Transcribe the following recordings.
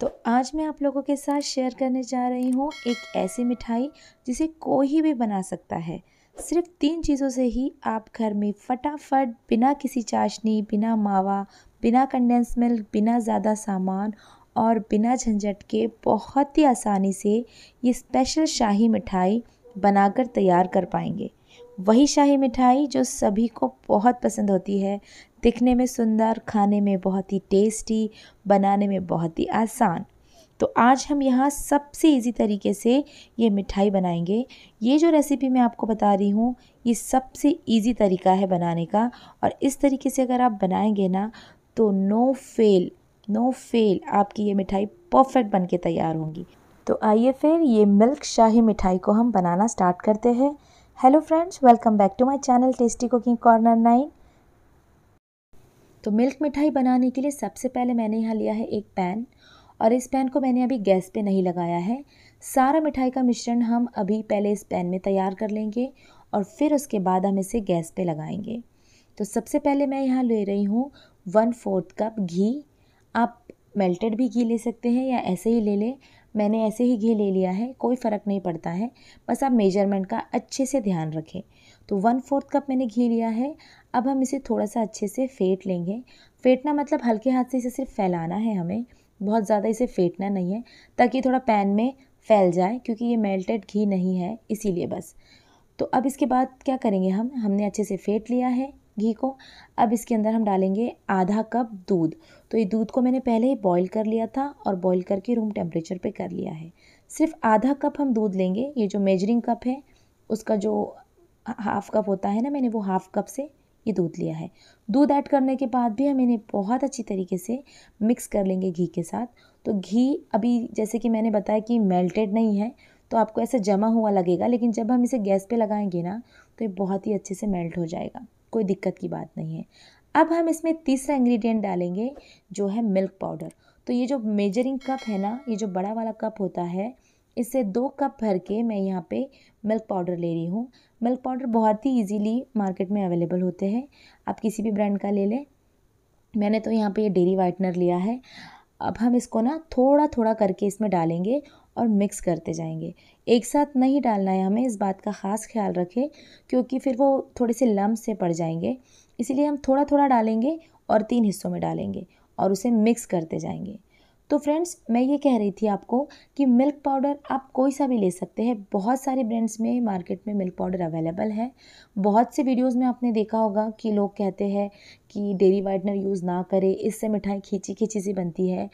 तो आज मैं आप लोगों के साथ शेयर करने जा रही हूँ एक ऐसी मिठाई जिसे कोई भी बना सकता है सिर्फ तीन चीज़ों से ही आप घर में फटाफट बिना किसी चाशनी बिना मावा बिना कंडेंस मिल्क बिना ज़्यादा सामान और बिना झंझट के बहुत ही आसानी से ये स्पेशल शाही मिठाई बनाकर तैयार कर पाएंगे वही शाही मिठाई जो सभी को बहुत पसंद होती है दिखने में सुंदर खाने में बहुत ही टेस्टी बनाने में बहुत ही आसान तो आज हम यहाँ सबसे इजी तरीके से ये मिठाई बनाएंगे ये जो रेसिपी मैं आपको बता रही हूँ ये सबसे इजी तरीका है बनाने का और इस तरीके से अगर आप बनाएंगे ना तो नो फेल नो फेल आपकी ये मिठाई परफेक्ट बन के तैयार होंगी तो आइए फिर ये मिल्क शाही मिठाई को हम बनाना स्टार्ट करते हैं hello friends welcome back to my channel tasty cooking corner nine तो मिल्क मिठाई बनाने के लिए सबसे पहले मैंने यहाँ लिया है एक पैन और इस पैन को मैंने अभी गैस पे नहीं लगाया है सारा मिठाई का मिश्रण हम अभी पहले इस पैन में तैयार कर लेंगे और फिर उसके बाद हम इसे गैस पे लगाएंगे तो सबसे पहले मैं यहाँ ले रही हूँ वन फोर्थ कप घी आप मेल्टेड भी घी ले सकते हैं या ऐसे ही ले लें मैंने ऐसे ही घी ले लिया है कोई फ़र्क नहीं पड़ता है बस आप मेजरमेंट का अच्छे से ध्यान रखें तो वन फोर्थ कप मैंने घी लिया है अब हम इसे थोड़ा सा अच्छे से फेंट लेंगे फेंटना मतलब हल्के हाथ से इसे सिर्फ फैलाना है हमें बहुत ज़्यादा इसे फेंटना नहीं है ताकि थोड़ा पैन में फैल जाए क्योंकि ये मेल्टेड घी नहीं है इसीलिए बस तो अब इसके बाद क्या करेंगे हम हमने अच्छे से फेंट लिया है घी को अब इसके अंदर हम डालेंगे आधा कप दूध तो ये दूध को मैंने पहले ही बॉईल कर लिया था और बॉईल करके रूम टेम्परेचर पे कर लिया है सिर्फ आधा कप हम दूध लेंगे ये जो मेजरिंग कप है उसका जो हाफ़ कप होता है ना मैंने वो हाफ़ कप से ये दूध लिया है दूध ऐड करने के बाद भी हम इन्हें बहुत अच्छी तरीके से मिक्स कर लेंगे घी के साथ तो घी अभी जैसे कि मैंने बताया कि मेल्टेड नहीं है तो आपको ऐसे जमा हुआ लगेगा लेकिन जब हम इसे गैस पे लगाएंगे ना तो ये बहुत ही अच्छे से मेल्ट हो जाएगा कोई दिक्कत की बात नहीं है अब हम इसमें तीसरा इंग्रेडिएंट डालेंगे जो है मिल्क पाउडर तो ये जो मेजरिंग कप है ना ये जो बड़ा वाला कप होता है इससे दो कप भर के मैं यहाँ पे मिल्क पाउडर ले रही हूँ मिल्क पाउडर बहुत ही इजीली मार्केट में अवेलेबल होते हैं आप किसी भी ब्रांड का ले लें मैंने तो यहाँ पे ये डेरी वाइटनर लिया है अब हम इसको ना थोड़ा थोड़ा करके इसमें डालेंगे और मिक्स करते जाएंगे एक साथ नहीं डालना है हमें इस बात का ख़ास ख्याल रखें क्योंकि फिर वो थोड़े से लम्ब से पड़ जाएंगे इसीलिए हम थोड़ा थोड़ा डालेंगे और तीन हिस्सों में डालेंगे और उसे मिक्स करते जाएंगे तो फ्रेंड्स मैं ये कह रही थी आपको कि मिल्क पाउडर आप कोई सा भी ले सकते हैं बहुत सारे ब्रांड्स में मार्केट में मिल्क पाउडर अवेलेबल है बहुत से वीडियोस में आपने देखा होगा कि लोग कहते हैं कि डेरी वाइटनर यूज़ ना करें इससे मिठाई खींची खींची सी बनती है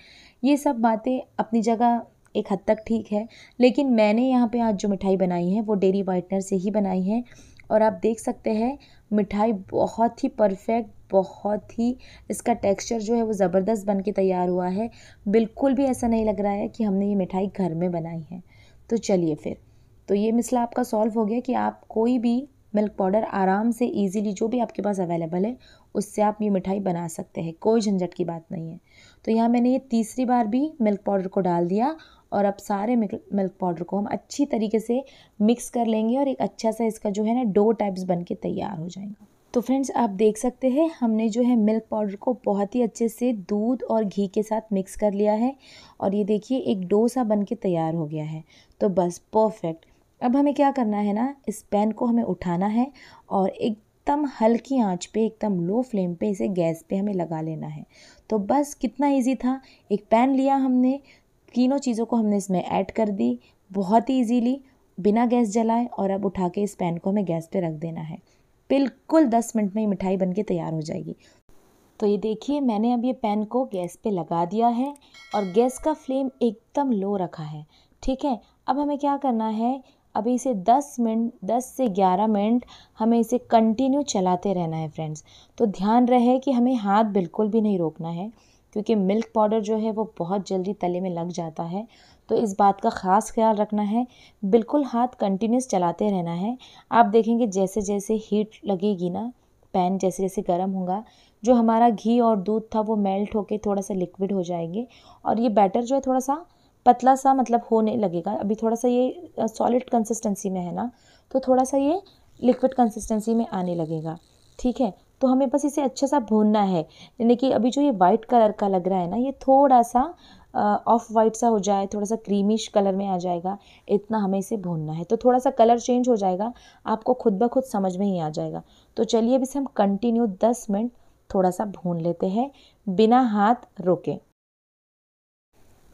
ये सब बातें अपनी जगह एक हद तक ठीक है लेकिन मैंने यहाँ पर आज जो मिठाई बनाई है वो डेरी वाइटनर से ही बनाई है और आप देख सकते हैं मिठाई बहुत ही परफेक्ट बहुत ही इसका टेक्सचर जो है वो ज़बरदस्त बन के तैयार हुआ है बिल्कुल भी ऐसा नहीं लग रहा है कि हमने ये मिठाई घर में बनाई है तो चलिए फिर तो ये मसला आपका सॉल्व हो गया कि आप कोई भी मिल्क पाउडर आराम से इजीली जो भी आपके पास अवेलेबल है उससे आप ये मिठाई बना सकते हैं कोई झंझट की बात नहीं है तो यहाँ मैंने ये तीसरी बार भी मिल्क पाउडर को डाल दिया और अब सारे मिल्क पाउडर को हम अच्छी तरीके से मिक्स कर लेंगे और एक अच्छा सा इसका जो है ना डो टाइप्स बन के तैयार हो जाएगा तो फ्रेंड्स आप देख सकते हैं हमने जो है मिल्क पाउडर को बहुत ही अच्छे से दूध और घी के साथ मिक्स कर लिया है और ये देखिए एक डोसा बन के तैयार हो गया है तो बस परफेक्ट अब हमें क्या करना है ना इस पैन को हमें उठाना है और एकदम हल्की आंच पे एकदम लो फ्लेम पे इसे गैस पे हमें लगा लेना है तो बस कितना ईजी था एक पैन लिया हमने तीनों चीज़ों को हमने इसमें ऐड कर दी बहुत ही ईजीली बिना गैस जलाए और अब उठा के इस पैन को हमें गैस पर रख देना है बिल्कुल दस मिनट में ये मिठाई बनके तैयार हो जाएगी तो ये देखिए मैंने अब ये पैन को गैस पे लगा दिया है और गैस का फ्लेम एकदम लो रखा है ठीक है अब हमें क्या करना है अभी इसे 10 मिनट 10 से 11 मिनट हमें इसे कंटिन्यू चलाते रहना है फ्रेंड्स तो ध्यान रहे कि हमें हाथ बिल्कुल भी नहीं रोकना है क्योंकि मिल्क पाउडर जो है वो बहुत जल्दी तले में लग जाता है तो इस बात का ख़ास ख्याल रखना है बिल्कुल हाथ कंटिन्यूस चलाते रहना है आप देखेंगे जैसे जैसे हीट लगेगी ना पैन जैसे जैसे गर्म होगा जो हमारा घी और दूध था वो मेल्ट होके थोड़ा सा लिक्विड हो जाएंगे और ये बैटर जो है थोड़ा सा पतला सा मतलब होने लगेगा अभी थोड़ा सा ये सॉलिड कंसिस्टेंसी में है ना तो थोड़ा सा ये लिक्विड कंसिस्टेंसी में आने लगेगा ठीक है तो हमें बस इसे अच्छे सा भूनना है यानी कि अभी जो ये वाइट कलर का लग रहा है ना ये थोड़ा सा ऑफ वाइट सा हो जाए थोड़ा सा क्रीमिश कलर में आ जाएगा इतना हमें इसे भूनना है तो थोड़ा सा कलर चेंज हो जाएगा आपको खुद ब खुद समझ में ही आ जाएगा तो चलिए अब इसे हम कंटिन्यू दस मिनट थोड़ा सा भून लेते हैं बिना हाथ रोके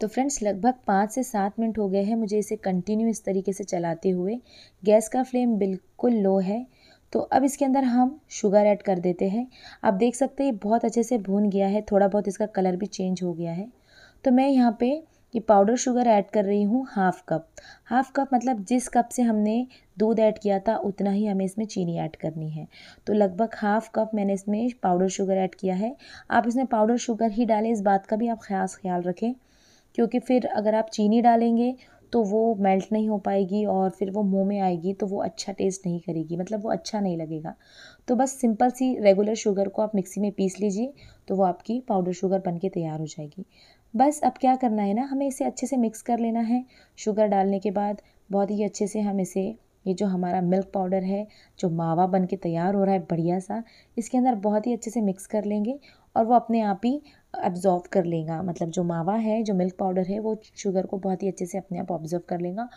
तो फ्रेंड्स लगभग पाँच से सात मिनट हो गए हैं मुझे इसे कंटिन्यू इस तरीके से चलाते हुए गैस का फ्लेम बिल्कुल लो है तो अब इसके अंदर हम शुगर ऐड कर देते हैं आप देख सकते हैं बहुत अच्छे से भून गया है थोड़ा बहुत इसका कलर भी चेंज हो गया है तो मैं यहाँ पे ये पाउडर शुगर ऐड कर रही हूँ हाफ़ कप हाफ़ कप मतलब जिस कप से हमने दूध ऐड किया था उतना ही हमें इसमें चीनी ऐड करनी है तो लगभग हाफ़ कप मैंने इसमें पाउडर शुगर ऐड किया है आप इसमें पाउडर शुगर ही डालें इस बात का भी आप ख़ास ख्याल रखें क्योंकि फिर अगर आप चीनी डालेंगे तो वो मेल्ट नहीं हो पाएगी और फिर वो मुंह में आएगी तो वो अच्छा टेस्ट नहीं करेगी मतलब वो अच्छा नहीं लगेगा तो बस सिंपल सी रेगुलर शुगर को आप मिक्सी में पीस लीजिए तो वो आपकी पाउडर शुगर बन के तैयार हो जाएगी बस अब क्या करना है ना हमें इसे अच्छे से मिक्स कर लेना है शुगर डालने के बाद बहुत ही अच्छे से हम इसे ये जो हमारा मिल्क पाउडर है जो मावा बन के तैयार हो रहा है बढ़िया सा इसके अंदर बहुत ही अच्छे से मिक्स कर लेंगे और वो अपने आप ही ऑब्ज़ॉर्व कर लेगा मतलब जो मावा है जो मिल्क पाउडर है वो शुगर को बहुत ही अच्छे से अपने आप ऑब्जर्व कर लेगा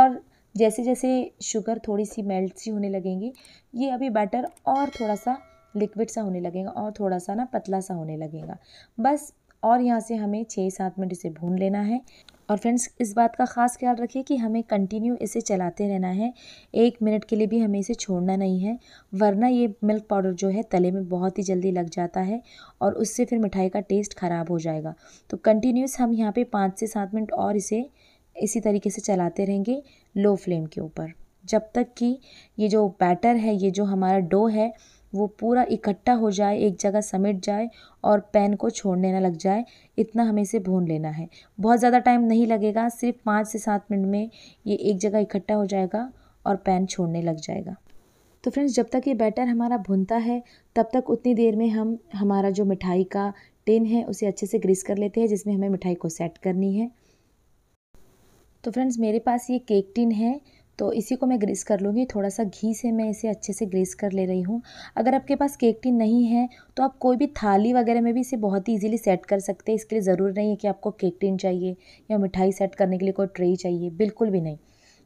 और जैसे जैसे शुगर थोड़ी सी मेल्ट सी होने लगेंगी ये अभी बैटर और थोड़ा सा लिक्विड सा होने लगेगा और थोड़ा सा ना पतला सा होने लगेगा बस और यहाँ से हमें छः सात मिनट इसे भून लेना है और फ्रेंड्स इस बात का ख़ास ख्याल रखिए कि हमें कंटिन्यू इसे चलाते रहना है एक मिनट के लिए भी हमें इसे छोड़ना नहीं है वरना ये मिल्क पाउडर जो है तले में बहुत ही जल्दी लग जाता है और उससे फिर मिठाई का टेस्ट ख़राब हो जाएगा तो कंटिन्यूस हम यहाँ पे पाँच से सात मिनट और इसे इसी तरीके से चलाते रहेंगे लो फ्लेम के ऊपर जब तक कि ये जो बैटर है ये जो हमारा डो है वो पूरा इकट्ठा हो जाए एक जगह समेट जाए और पैन को छोड़ने ना लग जाए इतना हमें इसे भून लेना है बहुत ज़्यादा टाइम नहीं लगेगा सिर्फ पाँच से सात मिनट में ये एक जगह इकट्ठा हो जाएगा और पैन छोड़ने लग जाएगा तो फ्रेंड्स जब तक ये बैटर हमारा भुनता है तब तक उतनी देर में हम हमारा जो मिठाई का टिन है उसे अच्छे से ग्रीस कर लेते हैं जिसमें हमें मिठाई को सेट करनी है तो फ्रेंड्स मेरे पास ये केक टिन है तो इसी को मैं ग्रीस कर लूँगी थोड़ा सा घी से मैं इसे अच्छे से ग्रीस कर ले रही हूँ अगर आपके पास केक टिन नहीं है तो आप कोई भी थाली वगैरह में भी इसे बहुत ही ईजिली सेट कर सकते हैं इसके लिए ज़रूर नहीं है कि आपको केक टिन चाहिए या मिठाई सेट करने के लिए कोई ट्रे चाहिए बिल्कुल भी नहीं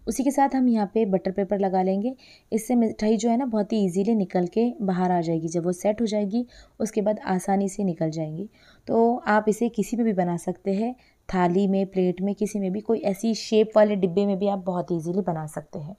उसी के साथ हम यहाँ पे बटर पेपर लगा लेंगे इससे मिठाई जो है ना बहुत ही ईजीली निकल के बाहर आ जाएगी जब वो सेट हो जाएगी उसके बाद आसानी से निकल जाएंगी तो आप इसे किसी में भी बना सकते हैं थाली में प्लेट में किसी में भी कोई ऐसी शेप वाले डिब्बे में भी आप बहुत ईजीली बना सकते हैं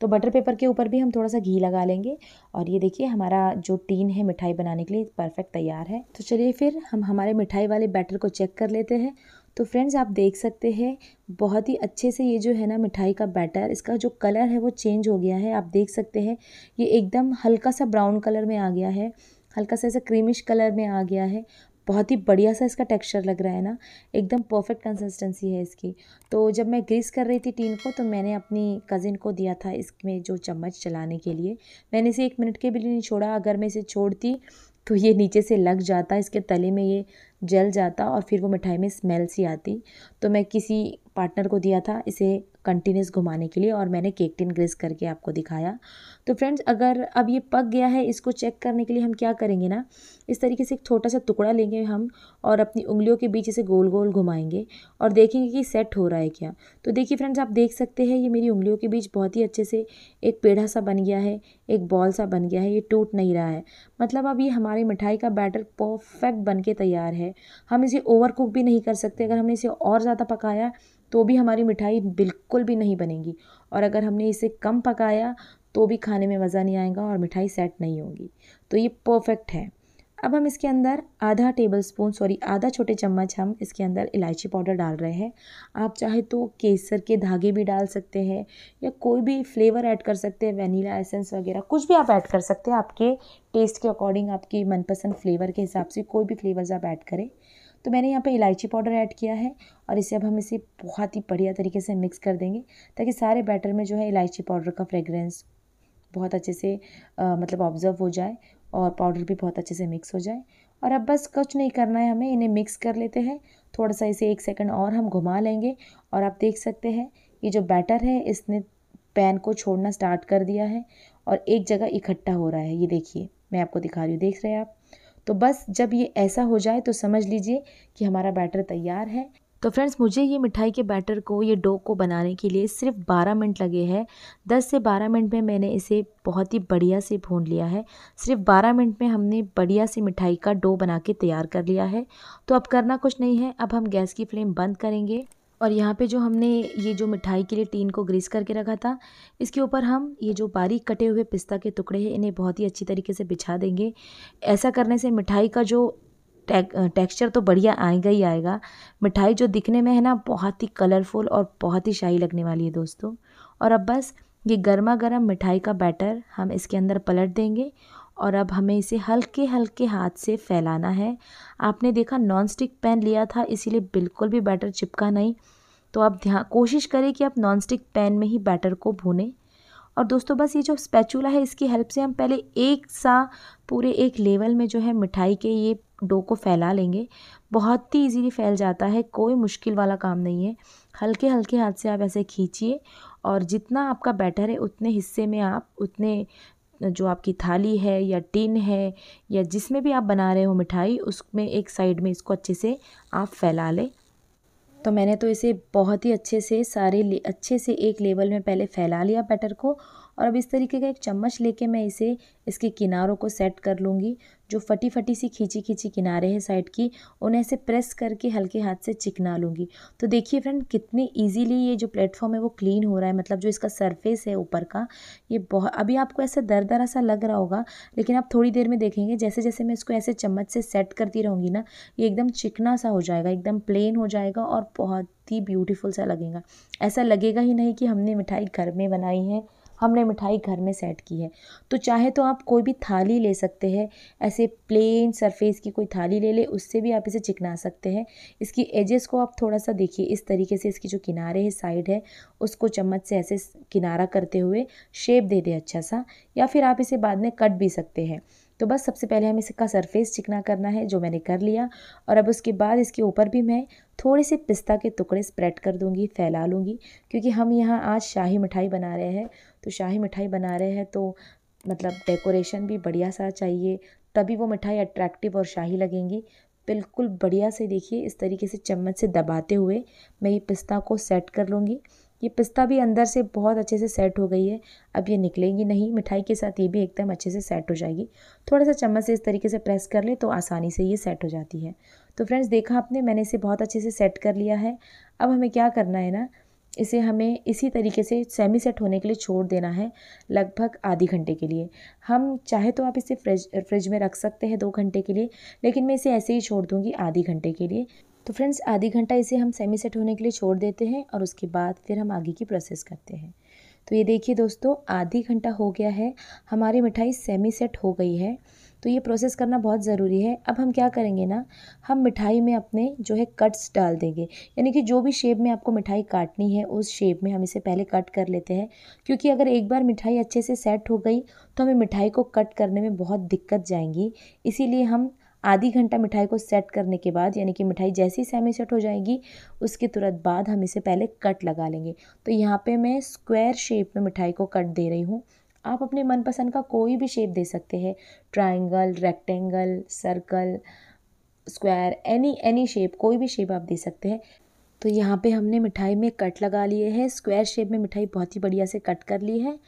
तो बटर पेपर के ऊपर भी हम थोड़ा सा घी लगा लेंगे और ये देखिए हमारा जो टीन है मिठाई बनाने के लिए परफेक्ट तैयार है तो चलिए फिर हम हमारे मिठाई वाले बैटर को चेक कर लेते हैं तो फ्रेंड्स आप देख सकते हैं बहुत ही अच्छे से ये जो है ना मिठाई का बैटर इसका जो कलर है वो चेंज हो गया है आप देख सकते हैं ये एकदम हल्का सा ब्राउन कलर में आ गया है हल्का सा ऐसा क्रीमिश कलर में आ गया है बहुत ही बढ़िया सा इसका टेक्सचर लग रहा है ना एकदम परफेक्ट कंसिस्टेंसी है इसकी तो जब मैं ग्रीस कर रही थी टीन को तो मैंने अपनी कज़िन को दिया था इसमें जो चम्मच चलाने के लिए मैंने इसे एक मिनट के भी नहीं छोड़ा अगर मैं इसे छोड़ती तो ये नीचे से लग जाता इसके तले में ये जल जाता और फिर वो मिठाई में स्मेल सी आती तो मैं किसी पार्टनर को दिया था इसे कंटिन्यूस घुमाने के लिए और मैंने केक टिन ग्रेस करके आपको दिखाया तो फ्रेंड्स अगर अब ये पक गया है इसको चेक करने के लिए हम क्या करेंगे ना इस तरीके से एक छोटा सा टुकड़ा लेंगे हम और अपनी उंगलियों के बीच इसे गोल गोल घुमाएंगे और देखेंगे कि सेट हो रहा है क्या तो देखिए फ्रेंड्स आप देख सकते हैं ये मेरी उंगलियों के बीच बहुत ही अच्छे से एक पेढ़ा सा बन गया है एक बॉल सा बन गया है ये टूट नहीं रहा है मतलब अब ये हमारी मिठाई का बैटर परफेक्ट बन के तैयार है हम इसे ओवर कुक भी नहीं कर सकते अगर हमने इसे और ज़्यादा पकाया तो भी हमारी मिठाई बिल्कुल भी नहीं बनेगी और अगर हमने इसे कम पकाया तो भी खाने में मज़ा नहीं आएगा और मिठाई सेट नहीं होगी तो ये परफेक्ट है अब हम इसके अंदर आधा टेबल स्पून सॉरी आधा छोटे चम्मच हम इसके अंदर इलायची पाउडर डाल रहे हैं आप चाहे तो केसर के धागे भी डाल सकते हैं या कोई भी फ्लेवर ऐड कर सकते हैं वनीला एसेंस वगैरह कुछ भी आप ऐड कर सकते हैं आपके टेस्ट के अकॉर्डिंग आपकी मनपसंद फ्लेवर के हिसाब से कोई भी फ्लेवर आप ऐड करें तो मैंने यहाँ पे इलायची पाउडर ऐड किया है और इसे अब हम इसे बहुत ही बढ़िया तरीके से मिक्स कर देंगे ताकि सारे बैटर में जो है इलायची पाउडर का फ्रेगरेंस बहुत अच्छे से आ, मतलब ऑब्ज़र्व हो जाए और पाउडर भी बहुत अच्छे से मिक्स हो जाए और अब बस कुछ नहीं करना है हमें इन्हें मिक्स कर लेते हैं थोड़ा सा इसे एक सेकंड और हम घुमा लेंगे और आप देख सकते हैं ये जो बैटर है इसने पैन को छोड़ना स्टार्ट कर दिया है और एक जगह इकट्ठा हो रहा है ये देखिए मैं आपको दिखा रही हूँ देख रहे हैं आप तो बस जब ये ऐसा हो जाए तो समझ लीजिए कि हमारा बैटर तैयार है तो फ्रेंड्स मुझे ये मिठाई के बैटर को ये डो को बनाने के लिए सिर्फ 12 मिनट लगे हैं 10 से 12 मिनट में मैंने इसे बहुत ही बढ़िया से भून लिया है सिर्फ 12 मिनट में हमने बढ़िया सी मिठाई का डो बना के तैयार कर लिया है तो अब करना कुछ नहीं है अब हम गैस की फ्लेम बंद करेंगे और यहाँ पे जो हमने ये जो मिठाई के लिए टीन को ग्रीस करके रखा था इसके ऊपर हम ये जो बारीक कटे हुए पिस्ता के टुकड़े हैं इन्हें बहुत ही अच्छी तरीके से बिछा देंगे ऐसा करने से मिठाई का जो टेक्सचर तो बढ़िया आएगा ही आएगा मिठाई जो दिखने में है ना बहुत ही कलरफुल और बहुत ही शाही लगने वाली है दोस्तों और अब बस ये गर्मा गर्म मिठाई का बैटर हम इसके अंदर पलट देंगे और अब हमें इसे हल्के हल्के हाथ से फैलाना है आपने देखा नॉन स्टिक पैन लिया था इसीलिए बिल्कुल भी बैटर चिपका नहीं तो आप ध्यान कोशिश करें कि आप नॉन स्टिक पैन में ही बैटर को भूनें और दोस्तों बस ये जो स्पैचूला है इसकी हेल्प से हम पहले एक सा पूरे एक लेवल में जो है मिठाई के ये डो को फैला लेंगे बहुत ही इजीली फैल जाता है कोई मुश्किल वाला काम नहीं है हल्के हल्के हाथ से आप ऐसे खींचिए और जितना आपका बैटर है उतने हिस्से में आप उतने जो आपकी थाली है या टिन है या जिसमें भी आप बना रहे हो मिठाई उसमें एक साइड में इसको अच्छे से आप फैला लें तो मैंने तो इसे बहुत ही अच्छे से सारे अच्छे से एक लेवल में पहले फैला लिया बैटर को और अब इस तरीके का एक चम्मच लेके मैं इसे इसके किनारों को सेट कर लूँगी जो फटी फटी सी खींची खींची किनारे हैं साइड की उन्हें ऐसे प्रेस करके हल्के हाथ से चिकना लूँगी तो देखिए फ्रेंड कितने ईजीली ये जो प्लेटफॉर्म है वो क्लीन हो रहा है मतलब जो इसका सरफेस है ऊपर का ये बहुत अभी आपको ऐसा दर दरा सा लग रहा होगा लेकिन आप थोड़ी देर में देखेंगे जैसे जैसे मैं इसको ऐसे चम्मच से सेट करती रहूँगी ना ये एकदम चिकना सा हो जाएगा एकदम प्लेन हो जाएगा और बहुत ही ब्यूटीफुल सा लगेगा ऐसा लगेगा ही नहीं कि हमने मिठाई घर में बनाई है हमने मिठाई घर में सेट की है तो चाहे तो आप कोई भी थाली ले सकते हैं ऐसे प्लेन सरफेस की कोई थाली ले ले उससे भी आप इसे चिकना सकते हैं इसकी एजेस को आप थोड़ा सा देखिए इस तरीके से इसकी जो किनारे है साइड है उसको चम्मच से ऐसे किनारा करते हुए शेप दे दे अच्छा सा या फिर आप इसे बाद में कट भी सकते हैं तो बस सबसे पहले हमें इसका सरफेस चिकना करना है जो मैंने कर लिया और अब उसके बाद इसके ऊपर भी मैं थोड़े से पिस्ता के टुकड़े स्प्रेड कर दूंगी फैला लूँगी क्योंकि हम यहाँ आज शाही मिठाई बना रहे हैं तो शाही मिठाई बना रहे हैं तो मतलब डेकोरेशन भी बढ़िया सा चाहिए तभी वो मिठाई अट्रैक्टिव और शाही लगेंगी बिल्कुल बढ़िया से देखिए इस तरीके से चम्मच से दबाते हुए मैं ये पिस्ता को सेट कर लूँगी ये पिस्ता भी अंदर से बहुत अच्छे से सेट हो गई है अब ये निकलेगी नहीं मिठाई के साथ ये भी एकदम अच्छे से सेट हो जाएगी थोड़ा सा चम्मच से इस तरीके से प्रेस कर ले तो आसानी से ये सेट हो जाती है तो फ्रेंड्स देखा आपने मैंने इसे बहुत अच्छे से सेट कर लिया है अब हमें क्या करना है ना इसे हमें इसी तरीके से सेमी सेट होने के लिए छोड़ देना है लगभग आधे घंटे के लिए हम चाहे तो आप इसे फ्रिज फ्रिज में रख सकते हैं दो घंटे के लिए लेकिन मैं इसे ऐसे ही छोड़ दूँगी आधे घंटे के लिए तो फ्रेंड्स आधी घंटा इसे हम सेमी सेट होने के लिए छोड़ देते हैं और उसके बाद फिर हम आगे की प्रोसेस करते हैं तो ये देखिए दोस्तों आधी घंटा हो गया है हमारी मिठाई सेमी सेट हो गई है तो ये प्रोसेस करना बहुत ज़रूरी है अब हम क्या करेंगे ना हम मिठाई में अपने जो है कट्स डाल देंगे यानी कि जो भी शेप में आपको मिठाई काटनी है उस शेप में हम इसे पहले कट कर लेते हैं क्योंकि अगर एक बार मिठाई अच्छे से सेट हो गई तो हमें मिठाई को कट करने में बहुत दिक्कत जाएंगी इसीलिए हम आधी घंटा मिठाई को सेट करने के बाद यानी कि मिठाई जैसी सेमी सेट हो जाएगी उसके तुरंत बाद हम इसे पहले कट लगा लेंगे तो यहाँ पे मैं स्क्वायर शेप में मिठाई को कट दे रही हूँ आप अपने मनपसंद का कोई भी शेप दे सकते हैं triangle rectangle circle square any any shape कोई भी शेप आप दे सकते हैं तो यहाँ पे हमने मिठाई में कट लगा लिए हैं स्क्वायर शेप में मिठाई बहुत ही बढ़िया से कट कर ली है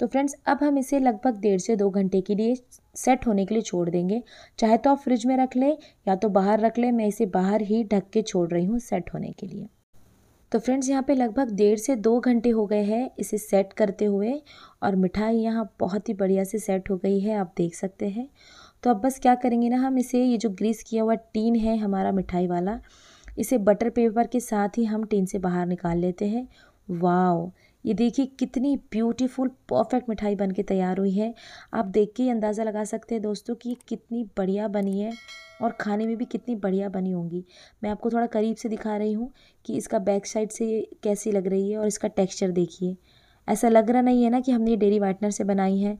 तो फ्रेंड्स अब हम इसे लगभग डेढ़ से दो घंटे के लिए सेट होने के लिए छोड़ देंगे चाहे तो आप फ्रिज में रख लें या तो बाहर रख लें मैं इसे बाहर ही ढक के छोड़ रही हूँ सेट होने के लिए तो फ्रेंड्स यहाँ पे लगभग डेढ़ से दो घंटे हो गए हैं इसे सेट करते हुए और मिठाई यहाँ बहुत ही बढ़िया से सेट हो गई है आप देख सकते हैं तो अब बस क्या करेंगे ना हम इसे ये जो ग्रीस किया हुआ टीन है हमारा मिठाई वाला इसे बटर पेपर के साथ ही हम टीन से बाहर निकाल लेते हैं वाओ ये देखिए कितनी ब्यूटीफुल परफेक्ट मिठाई बन के तैयार हुई है आप देख के अंदाज़ा लगा सकते हैं दोस्तों कि कितनी बढ़िया बनी है और खाने में भी कितनी बढ़िया बनी होंगी मैं आपको थोड़ा करीब से दिखा रही हूँ कि इसका बैक साइड से कैसी लग रही है और इसका टेक्स्चर देखिए ऐसा लग रहा नहीं है ना कि हमने ये डेरी वाइटनर से बनाई है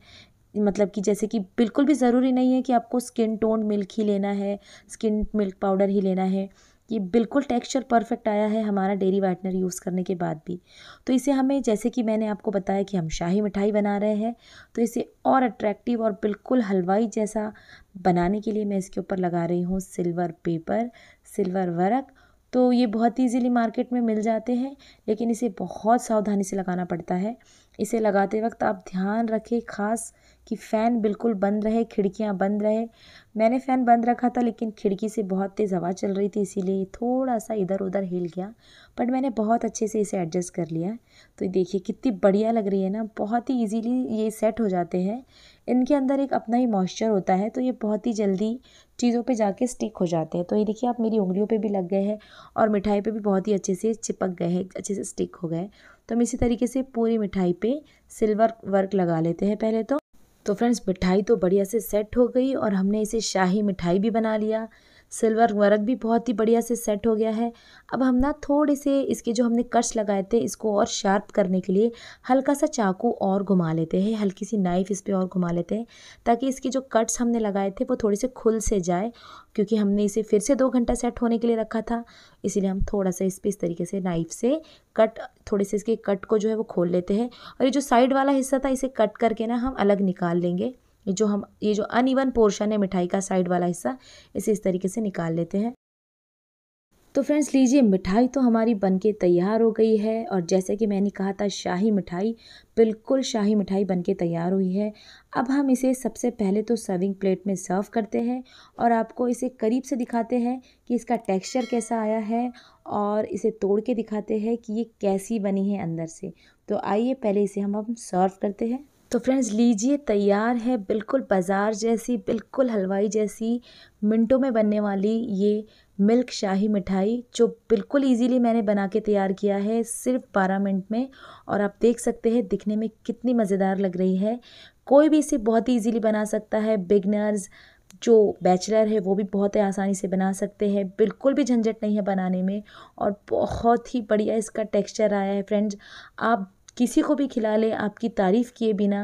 मतलब कि जैसे कि बिल्कुल भी ज़रूरी नहीं है कि आपको स्किन टोन मिल्क ही लेना है स्किन मिल्क पाउडर ही लेना है ये बिल्कुल टेक्सचर परफेक्ट आया है हमारा डेरी वाइटनर यूज़ करने के बाद भी तो इसे हमें जैसे कि मैंने आपको बताया कि हम शाही मिठाई बना रहे हैं तो इसे और अट्रैक्टिव और बिल्कुल हलवाई जैसा बनाने के लिए मैं इसके ऊपर लगा रही हूँ सिल्वर पेपर सिल्वर वर्क तो ये बहुत इजीली मार्केट में मिल जाते हैं लेकिन इसे बहुत सावधानी से लगाना पड़ता है इसे लगाते वक्त आप ध्यान रखें खास कि फ़ैन बिल्कुल बंद रहे खिड़कियाँ बंद रहे मैंने फ़ैन बंद रखा था लेकिन खिड़की से बहुत तेज़ हवा चल रही थी इसीलिए थोड़ा सा इधर उधर हिल गया बट मैंने बहुत अच्छे से इसे एडजस्ट कर लिया तो देखिए कितनी बढ़िया लग रही है ना बहुत ही ईजीली ये सेट हो जाते हैं इनके अंदर एक अपना ही मॉइस्चर होता है तो ये बहुत ही जल्दी चीज़ों पे जाके स्टिक हो जाते हैं तो ये देखिए आप मेरी उंगलियों पे भी लग गए हैं और मिठाई पे भी बहुत ही अच्छे से चिपक गए हैं अच्छे से स्टिक हो गए तो हम इसी तरीके से पूरी मिठाई पे सिल्वर वर्क लगा लेते हैं पहले तो तो फ्रेंड्स मिठाई तो बढ़िया से सेट हो गई और हमने इसे शाही मिठाई भी बना लिया सिल्वर वर्क भी बहुत ही बढ़िया से सेट हो गया है अब हम ना थोड़े से इसके जो हमने कट्स लगाए थे इसको और शार्प करने के लिए हल्का सा चाकू और घुमा लेते हैं हल्की सी नाइफ इस पर और घुमा लेते हैं ताकि इसके जो कट्स हमने लगाए थे वो थोड़े से खुल से जाए क्योंकि हमने इसे फिर से दो घंटा सेट होने के लिए रखा था इसीलिए हम थोड़ा सा इस पर इस तरीके से नाइफ से कट थोड़े से इसके कट को जो है वो खोल लेते हैं और ये जो साइड वाला हिस्सा था इसे कट करके ना हम अलग निकाल लेंगे ये जो हम ये जो अनइवन पोर्शन है मिठाई का साइड वाला हिस्सा इसे इस तरीके से निकाल लेते हैं तो फ्रेंड्स लीजिए मिठाई तो हमारी बनके तैयार हो गई है और जैसे कि मैंने कहा था शाही मिठाई बिल्कुल शाही मिठाई बनके तैयार हुई है अब हम इसे सबसे पहले तो सर्विंग प्लेट में सर्व करते हैं और आपको इसे करीब से दिखाते हैं कि इसका टेक्सचर कैसा आया है और इसे तोड़ के दिखाते हैं कि ये कैसी बनी है अंदर से तो आइए पहले इसे हम हम सर्व करते हैं तो फ्रेंड्स लीजिए तैयार है बिल्कुल बाज़ार जैसी बिल्कुल हलवाई जैसी मिनटों में बनने वाली ये मिल्क शाही मिठाई जो बिल्कुल इजीली मैंने बना के तैयार किया है सिर्फ बारह मिनट में और आप देख सकते हैं दिखने में कितनी मज़ेदार लग रही है कोई भी इसे बहुत ही ईजीली बना सकता है बिगनर्स जो बैचलर है वो भी बहुत ही आसानी से बना सकते हैं बिल्कुल भी झंझट नहीं है बनाने में और बहुत ही बढ़िया इसका टेक्सचर आया है फ्रेंड्स आप किसी को भी खिला लें आपकी तारीफ़ किए बिना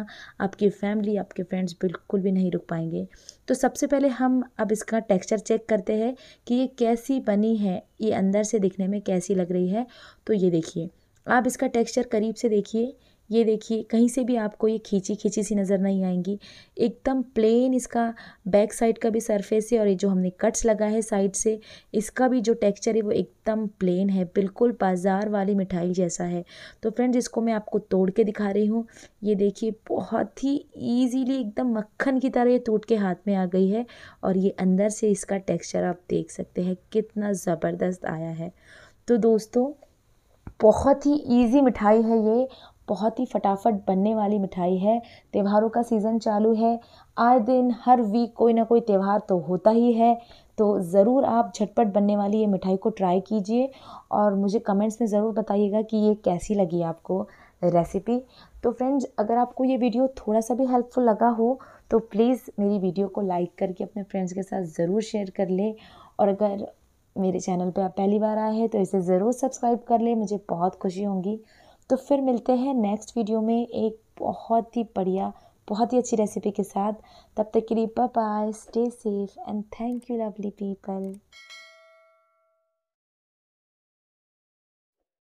आपकी फैमिली आपके फ्रेंड्स बिल्कुल भी नहीं रुक पाएंगे तो सबसे पहले हम अब इसका टेक्सचर चेक करते हैं कि ये कैसी बनी है ये अंदर से दिखने में कैसी लग रही है तो ये देखिए आप इसका टेक्सचर करीब से देखिए ये देखिए कहीं से भी आपको ये खींची खींची सी नज़र नहीं आएंगी एकदम प्लेन इसका बैक साइड का भी सरफेस है और ये जो हमने कट्स लगा है साइड से इसका भी जो टेक्सचर है वो एकदम प्लेन है बिल्कुल बाज़ार वाली मिठाई जैसा है तो फ्रेंड्स इसको मैं आपको तोड़ के दिखा रही हूँ ये देखिए बहुत ही ईजीली एकदम मक्खन की तरह ये टूट के हाथ में आ गई है और ये अंदर से इसका टेक्स्चर आप देख सकते हैं कितना ज़बरदस्त आया है तो दोस्तों बहुत ही इजी मिठाई है ये बहुत ही फटाफट बनने वाली मिठाई है त्योहारों का सीज़न चालू है आए दिन हर वीक कोई ना कोई त्यौहार तो होता ही है तो ज़रूर आप झटपट बनने वाली ये मिठाई को ट्राई कीजिए और मुझे कमेंट्स में ज़रूर बताइएगा कि ये कैसी लगी आपको रेसिपी तो फ्रेंड्स अगर आपको ये वीडियो थोड़ा सा भी हेल्पफुल लगा हो तो प्लीज़ मेरी वीडियो को लाइक करके अपने फ्रेंड्स के साथ ज़रूर शेयर कर लें और अगर मेरे चैनल पे आप पहली बार आए हैं तो इसे ज़रूर सब्सक्राइब कर लें मुझे बहुत खुशी होगी तो फिर मिलते हैं नेक्स्ट वीडियो में एक बहुत ही बढ़िया बहुत ही अच्छी रेसिपी के साथ तब तक के लिए bye bye stay safe and thank you lovely people